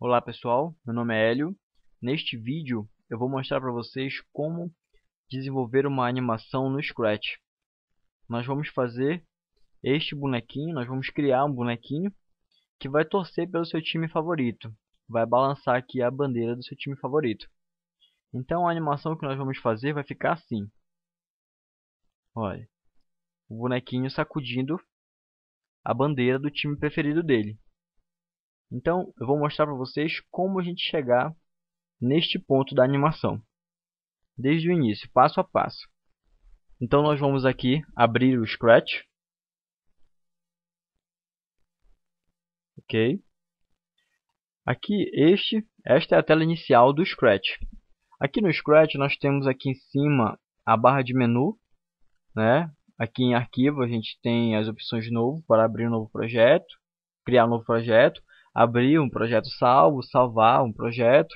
Olá pessoal, meu nome é Hélio. Neste vídeo eu vou mostrar para vocês como desenvolver uma animação no Scratch. Nós vamos fazer este bonequinho, nós vamos criar um bonequinho que vai torcer pelo seu time favorito. Vai balançar aqui a bandeira do seu time favorito. Então a animação que nós vamos fazer vai ficar assim. Olha, o bonequinho sacudindo a bandeira do time preferido dele. Então, eu vou mostrar para vocês como a gente chegar neste ponto da animação. Desde o início, passo a passo. Então, nós vamos aqui abrir o Scratch. Ok. Aqui, este, esta é a tela inicial do Scratch. Aqui no Scratch, nós temos aqui em cima a barra de menu. Né? Aqui em arquivo, a gente tem as opções de novo para abrir um novo projeto, criar um novo projeto abrir um projeto salvo, salvar um projeto,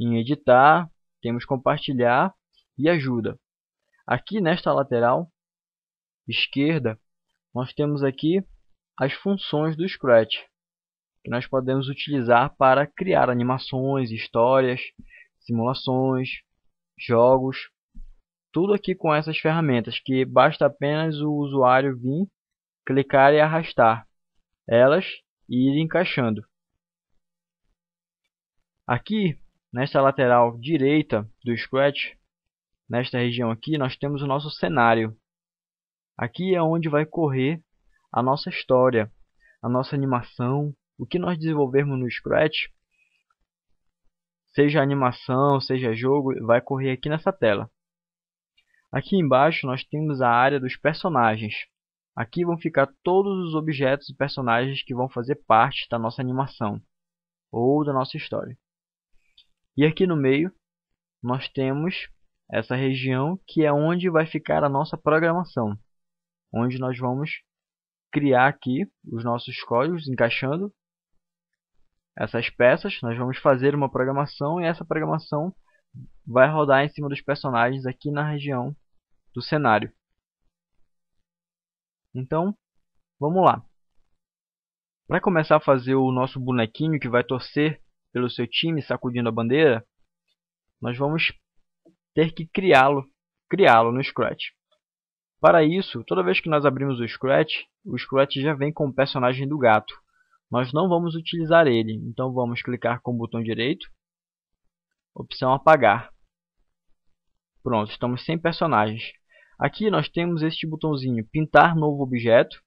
em editar, temos compartilhar e ajuda. Aqui nesta lateral esquerda, nós temos aqui as funções do Scratch, que nós podemos utilizar para criar animações, histórias, simulações, jogos, tudo aqui com essas ferramentas, que basta apenas o usuário vir, clicar e arrastar elas e ir encaixando. Aqui, nesta lateral direita do Scratch, nesta região aqui, nós temos o nosso cenário. Aqui é onde vai correr a nossa história, a nossa animação, o que nós desenvolvermos no Scratch, seja animação, seja jogo, vai correr aqui nessa tela. Aqui embaixo nós temos a área dos personagens. Aqui vão ficar todos os objetos e personagens que vão fazer parte da nossa animação ou da nossa história. E aqui no meio nós temos essa região que é onde vai ficar a nossa programação, onde nós vamos criar aqui os nossos códigos encaixando essas peças, nós vamos fazer uma programação e essa programação vai rodar em cima dos personagens aqui na região do cenário. Então, vamos lá. Para começar a fazer o nosso bonequinho que vai torcer pelo seu time sacudindo a bandeira, nós vamos ter que criá-lo, criá-lo no Scratch. Para isso, toda vez que nós abrimos o Scratch, o Scratch já vem com o personagem do gato. Nós não vamos utilizar ele, então vamos clicar com o botão direito, opção apagar. Pronto, estamos sem personagens. Aqui nós temos este botãozinho pintar novo objeto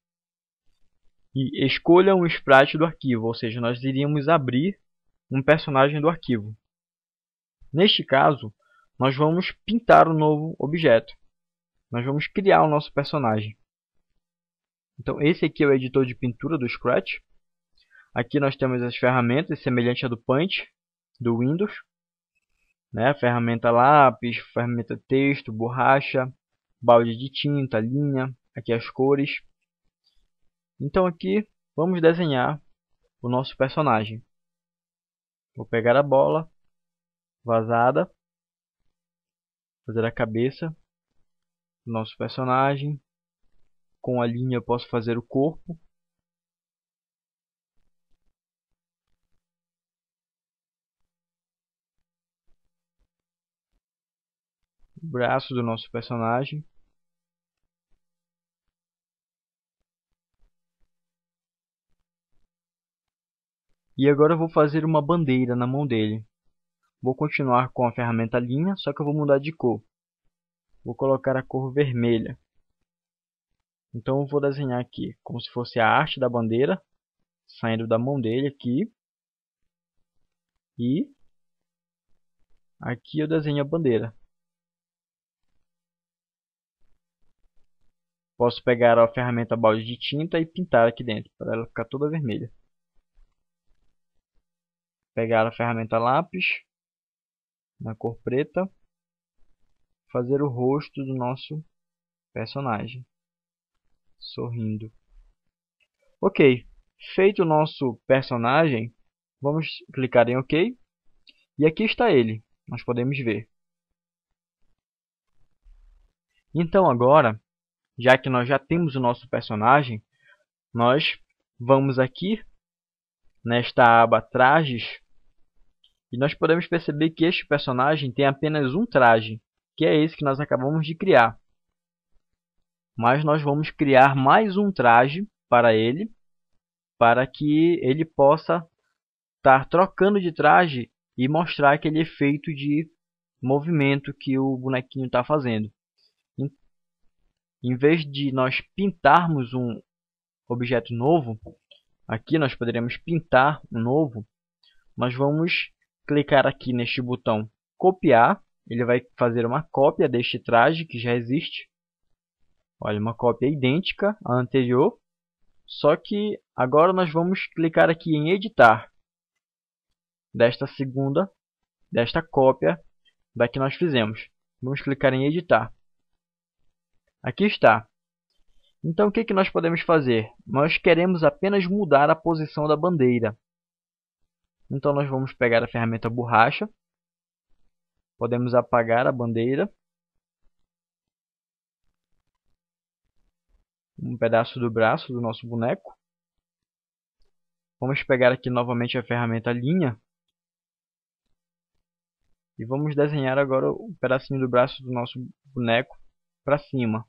e escolha um sprite do arquivo, ou seja, nós iríamos abrir um personagem do arquivo. Neste caso, nós vamos pintar o um novo objeto. Nós vamos criar o nosso personagem. Então esse aqui é o editor de pintura do Scratch. Aqui nós temos as ferramentas semelhantes à do Paint, do Windows. Né? Ferramenta lápis, ferramenta texto, borracha, balde de tinta, linha, aqui as cores. Então aqui vamos desenhar o nosso personagem. Vou pegar a bola vazada, fazer a cabeça do nosso personagem. Com a linha eu posso fazer o corpo. O braço do nosso personagem. E agora eu vou fazer uma bandeira na mão dele. Vou continuar com a ferramenta linha, só que eu vou mudar de cor. Vou colocar a cor vermelha. Então eu vou desenhar aqui como se fosse a arte da bandeira, saindo da mão dele aqui. E aqui eu desenho a bandeira. Posso pegar a ferramenta balde de tinta e pintar aqui dentro, para ela ficar toda vermelha pegar a ferramenta lápis na cor preta, fazer o rosto do nosso personagem sorrindo. Ok, feito o nosso personagem, vamos clicar em OK e aqui está ele, nós podemos ver. Então agora, já que nós já temos o nosso personagem, nós vamos aqui nesta aba trajes e nós podemos perceber que este personagem tem apenas um traje, que é esse que nós acabamos de criar. Mas nós vamos criar mais um traje para ele, para que ele possa estar trocando de traje e mostrar aquele efeito de movimento que o bonequinho está fazendo. Em vez de nós pintarmos um objeto novo, aqui nós poderemos pintar um novo, nós vamos clicar aqui neste botão copiar, ele vai fazer uma cópia deste traje que já existe. Olha, uma cópia idêntica à anterior, só que agora nós vamos clicar aqui em editar desta segunda, desta cópia da que nós fizemos. Vamos clicar em editar. Aqui está. Então o que, que nós podemos fazer? Nós queremos apenas mudar a posição da bandeira. Então nós vamos pegar a ferramenta borracha. Podemos apagar a bandeira. Um pedaço do braço do nosso boneco. Vamos pegar aqui novamente a ferramenta linha. E vamos desenhar agora o pedacinho do braço do nosso boneco para cima.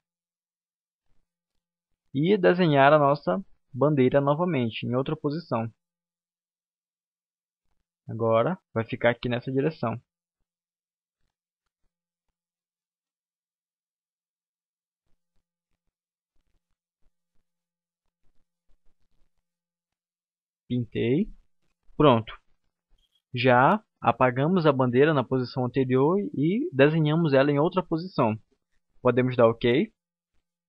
E desenhar a nossa bandeira novamente, em outra posição. Agora vai ficar aqui nessa direção. Pintei. Pronto. Já apagamos a bandeira na posição anterior e desenhamos ela em outra posição. Podemos dar OK.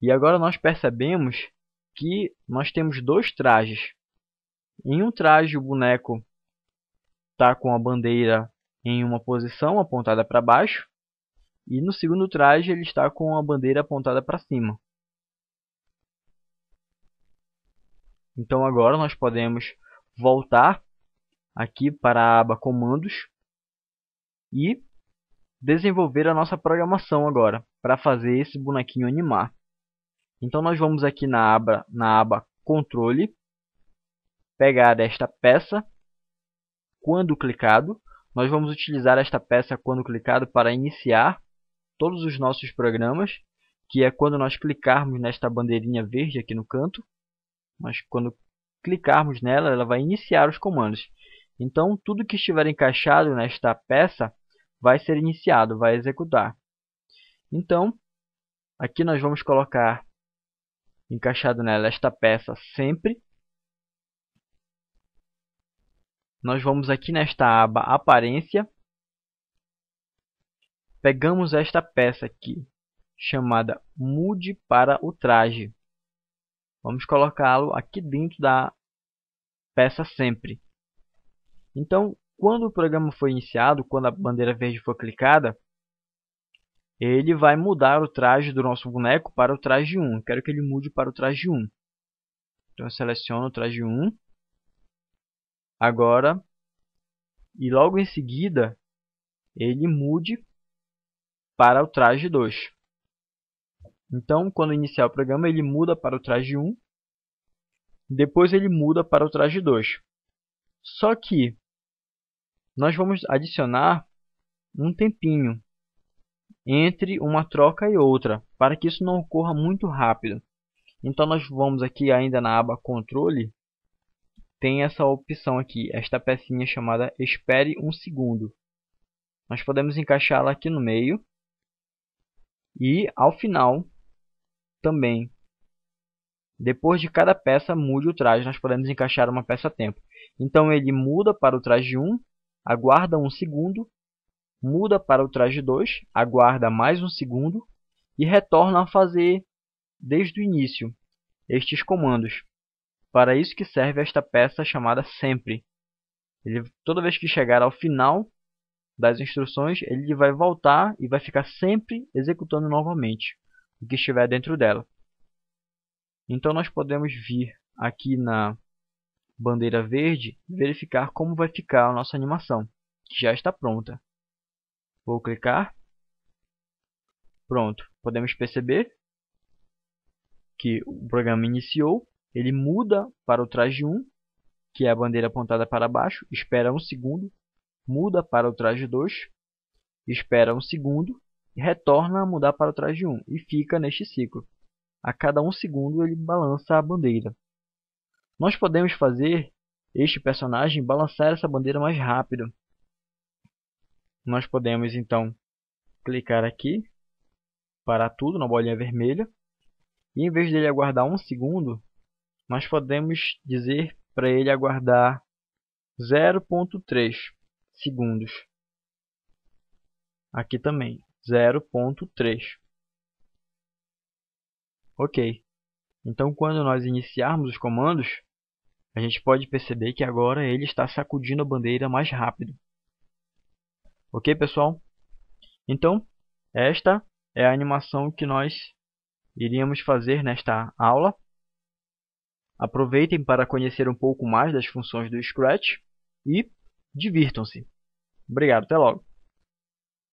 E agora nós percebemos que nós temos dois trajes. Em um traje o boneco está com a bandeira em uma posição apontada para baixo, e no segundo traje ele está com a bandeira apontada para cima. Então agora nós podemos voltar aqui para a aba comandos e desenvolver a nossa programação agora para fazer esse bonequinho animar. Então nós vamos aqui na aba, na aba controle, pegar esta peça quando clicado. Nós vamos utilizar esta peça quando clicado para iniciar todos os nossos programas, que é quando nós clicarmos nesta bandeirinha verde aqui no canto. Mas quando clicarmos nela, ela vai iniciar os comandos. Então, tudo que estiver encaixado nesta peça vai ser iniciado, vai executar. Então, aqui nós vamos colocar encaixado nela esta peça sempre nós vamos aqui nesta aba Aparência, pegamos esta peça aqui, chamada Mude para o traje. Vamos colocá-lo aqui dentro da peça sempre. Então, quando o programa foi iniciado, quando a bandeira verde for clicada, ele vai mudar o traje do nosso boneco para o traje 1. Eu quero que ele mude para o traje 1. Então, eu seleciono o traje 1 agora e logo em seguida ele mude para o traje 2. Então, quando iniciar o programa, ele muda para o traje 1, depois ele muda para o traje 2. Só que nós vamos adicionar um tempinho entre uma troca e outra, para que isso não ocorra muito rápido. Então nós vamos aqui ainda na aba controle, tem essa opção aqui, esta pecinha chamada espere um segundo. Nós podemos encaixá-la aqui no meio e ao final também. Depois de cada peça mude o traje, nós podemos encaixar uma peça a tempo. Então ele muda para o traje 1, aguarda um segundo, muda para o traje 2, aguarda mais um segundo e retorna a fazer desde o início estes comandos. Para isso que serve esta peça chamada sempre. Ele, toda vez que chegar ao final das instruções, ele vai voltar e vai ficar sempre executando novamente o que estiver dentro dela. Então nós podemos vir aqui na bandeira verde verificar como vai ficar a nossa animação, que já está pronta. Vou clicar. Pronto, podemos perceber que o programa iniciou ele muda para o traje 1, que é a bandeira apontada para baixo, espera um segundo, muda para o traje 2, espera um segundo, e retorna a mudar para o traje 1 e fica neste ciclo. A cada um segundo ele balança a bandeira. Nós podemos fazer este personagem balançar essa bandeira mais rápido. Nós podemos então clicar aqui para tudo na bolinha vermelha e em vez dele aguardar um segundo, nós podemos dizer para ele aguardar 0.3 segundos. Aqui também, 0.3. Ok. Então, quando nós iniciarmos os comandos, a gente pode perceber que agora ele está sacudindo a bandeira mais rápido. Ok, pessoal? Então, esta é a animação que nós iríamos fazer nesta aula. Aproveitem para conhecer um pouco mais das funções do Scratch e divirtam-se. Obrigado, até logo!